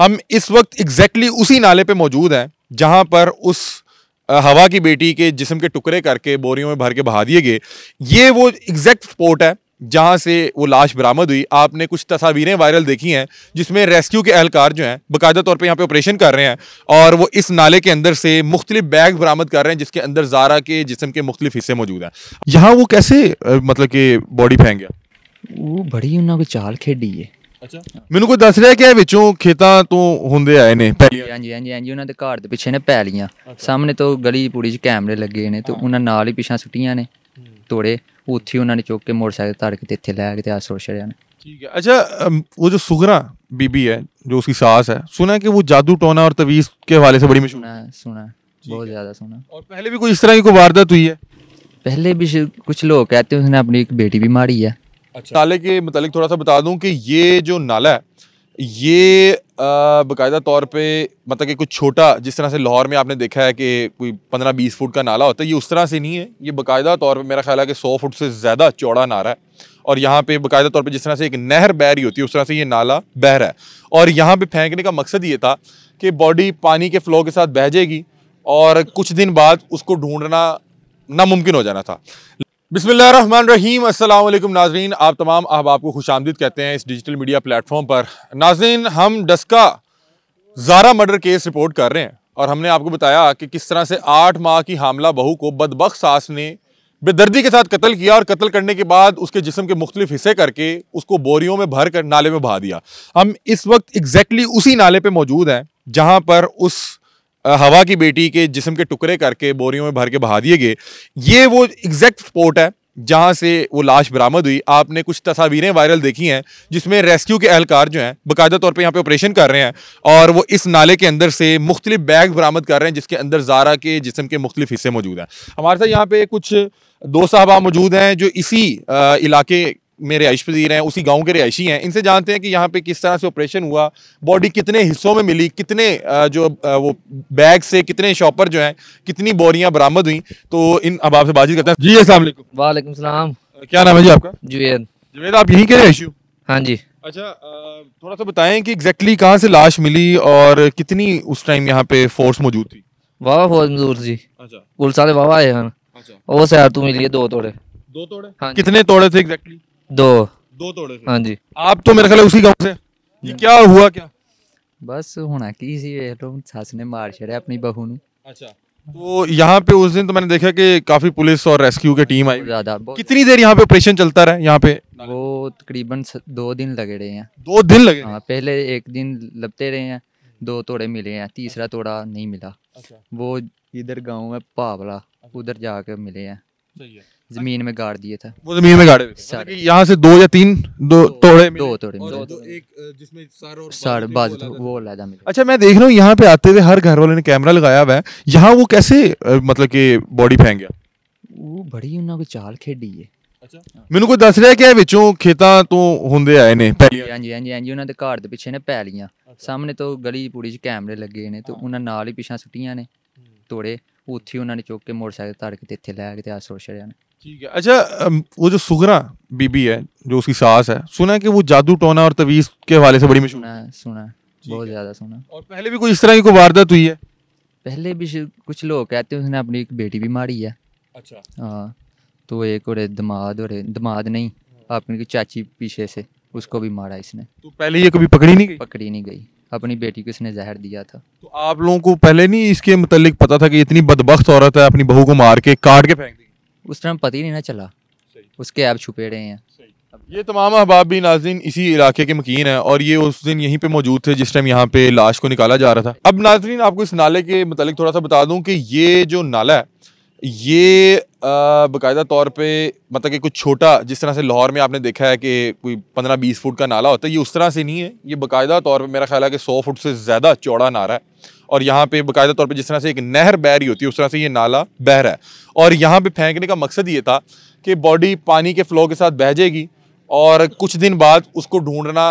हम इस वक्त एग्जैक्टली exactly उसी नाले पे मौजूद हैं जहां पर उस हवा की बेटी के जिसम के टुकड़े करके बोरियों में भर के बहा दिए गए ये वो एग्जैक्ट स्पॉट है जहाँ से वो लाश बरामद हुई आपने कुछ तस्वीरें वायरल देखी हैं जिसमें रेस्क्यू के अहलकार जो हैं बाकायदा तौर पे यहाँ पे ऑपरेशन कर रहे हैं और वो इस नाले के अंदर से मुख्तलिफ बैग बरामद कर रहे हैं जिसके अंदर जारा के जिसम के मुख्तलिफ हिस्से मौजूद हैं यहाँ वो कैसे मतलब कि बॉडी फेंक गया वो बड़ी उन्होंने चाल खेडी है ਅੱਛਾ ਮੈਨੂੰ ਕੋਈ ਦੱਸ ਰਿਹਾ ਕਿ ਇਹ ਵਿੱਚੋਂ ਖੇਤਾਂ ਤੋਂ ਹੁੰਦੇ ਆਏ ਨੇ ਪਹਿਲੀਆਂ ਹਾਂਜੀ ਹਾਂਜੀ ਹਾਂਜੀ ਉਹਨਾਂ ਦੇ ਘਰ ਦੇ ਪਿੱਛੇ ਨੇ ਪੈਲੀਆਂ ਸਾਹਮਣੇ ਤੋਂ ਗਲੀ ਪੂਰੀ 'ਚ ਕੈਮਰੇ ਲੱਗੇ ਨੇ ਤੇ ਉਹਨਾਂ ਨਾਲ ਹੀ ਪਿਛਾਂ ਸੁੱਟੀਆਂ ਨੇ ਤੋੜੇ ਉੱਥੇ ਉਹਨਾਂ ਨੇ ਚੁੱਕ ਕੇ ਮੋਟਰਸਾਈਕਲ ਧੜ ਕੇ ਇੱਥੇ ਲੈ ਕੇ ਤੇ ਆ ਸੁੱਟ ਛੜਿਆ ਨੇ ਠੀਕ ਹੈ ਅੱਛਾ ਉਹ ਜੋ ਸੁਗਰਾ ਬੀਬੀ ਹੈ ਜੋ उसकी सास है सुना है कि वो जादू टोना और तवीज के हवाले से बड़ी मशहूर है सुना है बहुत ज़्यादा सुना और पहले भी कोई इस तरह की कोई वारदात हुई है पहले भी कुछ लोग कहते हैं उसने अपनी एक बेटी भी अच्छा। नाले के मतलब थोड़ा सा बता दूं कि ये जो नाला है ये बाकायदा तौर पे मतलब कि कुछ छोटा जिस तरह से लाहौर में आपने देखा है कि कोई पंद्रह बीस फुट का नाला होता है ये उस तरह से नहीं है ये बाकायदा तौर पे मेरा ख्याल है कि सौ फुट से ज़्यादा चौड़ा नारा है और यहाँ पे बाकायदा तौर पे जिस तरह से एक नहर बह रही होती है उस तरह से ये नाला बह रहा है और यहाँ पर फेंकने का मकसद ये था कि बॉडी पानी के फ्लो के साथ बह जाएगी और कुछ दिन बाद उसको ढूँढना नामुमकिन हो जाना था रहीम अल्लाम नाजरीन आप तमाम अब आपको खुश आमदीद कहते हैं इस डिजिटल मीडिया प्लेटफॉर्म पर नाजरीन हम Daska Zara murder case report कर रहे हैं और हमने आपको बताया कि किस तरह से आठ माह की हामला बहू को बदबक सास ने बेदर्दी के साथ कत्ल किया और कत्ल करने के बाद उसके जिसम के मुख्तलिफ हिस्से करके उसको बोरियों में भर कर नाले में बहा दिया हम इस वक्त एग्जैक्टली उसी नाले पर मौजूद हैं जहाँ पर उस हवा की बेटी के जिसम के टुकड़े करके बोरियों में भर के बहा दिए गए ये वो एग्जैक्ट स्पॉट है जहाँ से वो लाश बरामद हुई आपने कुछ तस्वीरें वायरल देखी हैं जिसमें रेस्क्यू के अहलकार जो हैं बाकायदा तौर पे यहाँ पे ऑपरेशन कर रहे हैं और वो इस नाले के अंदर से मुख्तलिफ बैग बरामद कर रहे हैं जिसके अंदर जारा के जिसम के मुख्तलिफ हिस्से मौजूद हैं हमारे साथ यहाँ पे कुछ दो साहबा मौजूद हैं जो इसी इलाके में रिहाइश पजीर हैं उसी गांव के रिहायशी हैं इनसे जानते हैं कि यहाँ पे किस तरह से ऑपरेशन हुआ बॉडी कितने हिस्सों में मिली कितने जो वो बैग से कितने शॉपर जो हैं कितनी बोरियाँ बरामद हुई तो इन अब आपसे बातचीत करते हैं जी असल वाले क्या नाम है जी आपका जुवेद जुवेद आप यहीं के रिहायशी हो हाँ जी अच्छा थोड़ा सा बताएं कि एग्जैक्टली कहाँ से लाश मिली और कितनी उस टाइम यहाँ पे फोर्स मौजूद थी वाह फोर्स मौजूद थी अच्छा कुल सारे वाह आए हैं अच्छा वो सैर तो मिली है दो तोड़े दो तोड़े हाँ कितने तोड़े थे एग्जैक्टली दो दो तोड़े थे। हाँ जी आप तो मेरे ख्याल उसी गांव से ये क्या हुआ क्या बस होना की सी ਸੀ ਵੇਖ ਲਓ ਸੱਸ ਨੇ ਮਾਰ ਛੜਿਆ अच्छा तो यहाँ पे उस दिन तो मैंने देखा कि काफी पुलिस और रेस्क्यू की टीम आई ज्यादा कितनी देर यहाँ पे ऑपरेशन चलता रहा यहाँ पे वो तकरीबन दो दिन लगे रहे हैं दो दिन लगे हाँ पहले एक दिन लपते रहे हैं दो तोड़े मिले हैं तीसरा तोड़ा नहीं मिला अच्छा। वो इधर गांव है पावला उधर जाके मिले हैं जमीन में गाड़ दिए था वो जमीन में गाड़े हुए थे मतलब यहाँ से दो या तीन दो तोड़े दो तोड़े और वो अलहदा मिला अच्छा मैं देख रहा हूँ यहाँ पे आते हुए हर घर वाले ने कैमरा लगाया हुआ है यहाँ वो कैसे मतलब कि बॉडी फेंक गया ਉਹ ਬੜੀ ਉਹਨਾਂ ਕੋ ਚਾਲ ਖੇਡੀ ਏ ਮੈਨੂੰ ਕੋਈ ਦੱਸ ਰਿਹਾ ਕਿ ਇਹ ਵਿੱਚੋਂ ਖੇਤਾਂ ਤੋਂ ਹੁੰਦੇ ਆਏ ਨੇ ਪੈਲੀਆਂ ਹਾਂਜੀ ਹਾਂਜੀ ਹਾਂਜੀ ਉਹਨਾਂ ਦੇ ਘਰ ਦੇ ਪਿੱਛੇ ਨੇ ਪੈਲੀਆਂ ਸਾਹਮਣੇ ਤੋਂ ਗਲੀ ਪੂਰੀ ਚ ਕੈਮਰੇ ਲੱਗੇ ਨੇ ਤੇ ਉਹਨਾਂ ਨਾਲ ਹੀ ਪਿਛਾਂ ਸੁੱਟੀਆਂ ਨੇ ਤੋੜੇ ਉੱਥੇ ਉਹਨਾਂ ਨੇ ਚੁੱਕ ਕੇ ਮੋਟਰਸਾਈਕਲ ਧੜ ਕੇ ਇੱਥੇ ਲੈ ਕੇ ਤੇ ਆ ਛੜਿਆ ਨੇ ठीक है अच्छा वो जो सुगरा बीबी है जो उसकी सास है सुना है कि वो जादू टोना और तवीज के हवाले से बड़ी मशहूर है सुना है बहुत ज़्यादा सुना और पहले भी कोई इस तरह की कोई वारदात हुई है पहले भी कुछ लोग कहते हैं उसने अपनी एक बेटी भी मारी है अच्छा हाँ तो एक और दमाद और दमाद नहीं अपनी चाची पीछे से उसको भी मारा इसने तो पहले ये कभी पकड़ी नहीं गई पकड़ी नहीं गई अपनी बेटी को इसने जहर दिया था तो आप लोगों को पहले नहीं इसके मतलब पता था कि इतनी बदबख्त औरत है अपनी बहू को मार के काट के फेंक दी उस टाइम पता ही नहीं ना चला उसके ऐप छुपे रहे हैं ये तमाम अहबाब भी नाजरीन इसी इलाके के मकीन है और ये उस दिन यहीं पे मौजूद थे जिस टाइम यहाँ पे लाश को निकाला जा रहा था अब नाजरीन आपको इस नाले के मतलब थोड़ा सा बता दूं कि ये जो नाला है ये बाकायदा तौर पे मतलब कि कुछ छोटा जिस तरह से लाहौर में आपने देखा है कि कोई पंद्रह बीस फुट का नाला होता है ये उस तरह से नहीं है ये बाकायदा तौर पे मेरा ख्याल है कि सौ फुट से ज़्यादा चौड़ा नारा है और यहाँ पे बाकायदा तौर पे जिस तरह से एक नहर बह रही होती है उस तरह से ये नाला बह रहा है और यहाँ पर फेंकने का मकसद ये था कि बॉडी पानी के फ्लो के साथ बह जाएगी और कुछ दिन बाद उसको ढूंढना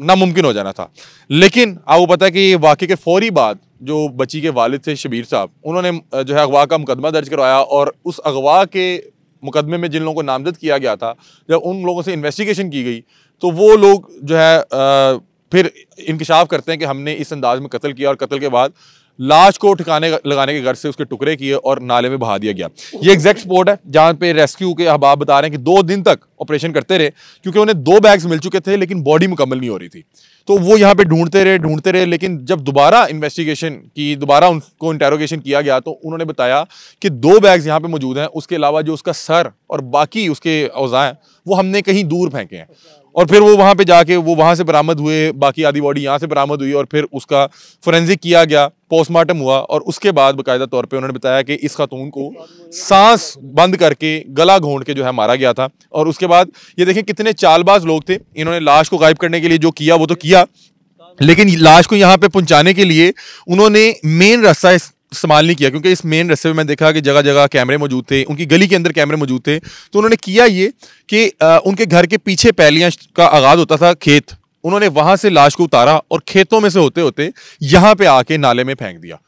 नामुमकिन हो जाना था लेकिन आपको पता है कि वाकई के फौरी बाद जो बच्ची के वालिद थे शबीर साहब उन्होंने जो है अगवा का मुकदमा दर्ज करवाया और उस अगवा के मुकदमे में जिन लोगों को नामजद किया गया था जब उन लोगों से इन्वेस्टिगेशन की गई तो वो लोग जो है आ, फिर इंकशाफ करते हैं कि हमने इस अंदाज में कत्ल किया और कत्ल के बाद लाश को ठिकाने लगाने के घर से उसके टुकड़े किए और नाले में बहा दिया गया ये एग्जैक्ट स्पॉट है जहाँ पे रेस्क्यू के अहबाब बता रहे हैं कि दो दिन तक ऑपरेशन करते रहे क्योंकि उन्हें दो बैग्स मिल चुके थे लेकिन बॉडी मुकम्मल नहीं हो रही थी तो वो यहाँ पे ढूंढते रहे ढूंढते रहे लेकिन जब दोबारा इन्वेस्टिगेशन की दोबारा उनको इंटेरोगेशन किया गया तो उन्होंने बताया कि दो बैग्स यहाँ पे मौजूद हैं उसके अलावा जो उसका सर और बाकी उसके अवजाएँ वो हमने कहीं दूर फेंके हैं और फिर वो वहाँ पे जाके वो वहाँ से बरामद हुए बाकी आधी बॉडी यहाँ से बरामद हुई और फिर उसका फोरेंसिक किया गया पोस्टमार्टम हुआ और उसके बाद बाकायदा तौर पे उन्होंने बताया कि इस खातून को सांस बंद करके गला घोंट के जो है मारा गया था और उसके बाद ये देखें कितने चालबाज लोग थे इन्होंने लाश को गायब करने के लिए जो किया वो तो किया लेकिन लाश को यहाँ पे पहुँचाने के लिए उन्होंने मेन रास्ता इस्तेमाल नहीं किया क्योंकि इस मेन रस्ते में देखा कि जगह जगह कैमरे मौजूद थे उनकी गली के अंदर कैमरे मौजूद थे तो उन्होंने किया ये कि उनके घर के पीछे पैलियाँ का आगाज़ होता था खेत उन्होंने वहाँ से लाश को उतारा और खेतों में से होते होते यहाँ पे आके नाले में फेंक दिया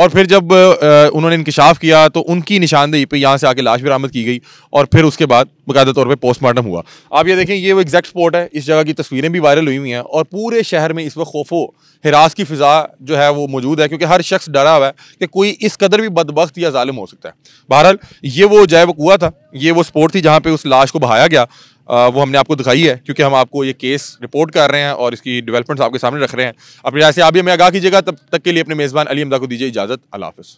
और फिर जब उन्होंने इंकशाफ किया तो उनकी निशानदेही पे यहाँ से आके लाश बरामद की गई और फिर उसके बाद बाकायदा तौर पे पोस्टमार्टम हुआ आप ये देखें ये वो एग्जैक्ट स्पॉट है इस जगह की तस्वीरें भी वायरल हुई हुई हैं और पूरे शहर में इस वक्त खौफो हिरास की फ़िज़ा जो है वो मौजूद है क्योंकि हर शख्स डरा हुआ है कि कोई इस कदर भी बदबख्त या ालिम हो सकता है बहरहाल ये वो जय कुआ था ये वो स्पॉट थी जहाँ पर उस लाश को बहाया गया वो हमने आपको दिखाई है क्योंकि हम आपको ये केस रिपोर्ट कर रहे हैं और इसकी डेवलपमेंट्स आपके सामने रख रहे हैं अपनी राय से आप भी हमें आगाह कीजिएगा तब तक के लिए अपने मेज़बान अली अमदा को दीजिए इजाज़त अला हाफ़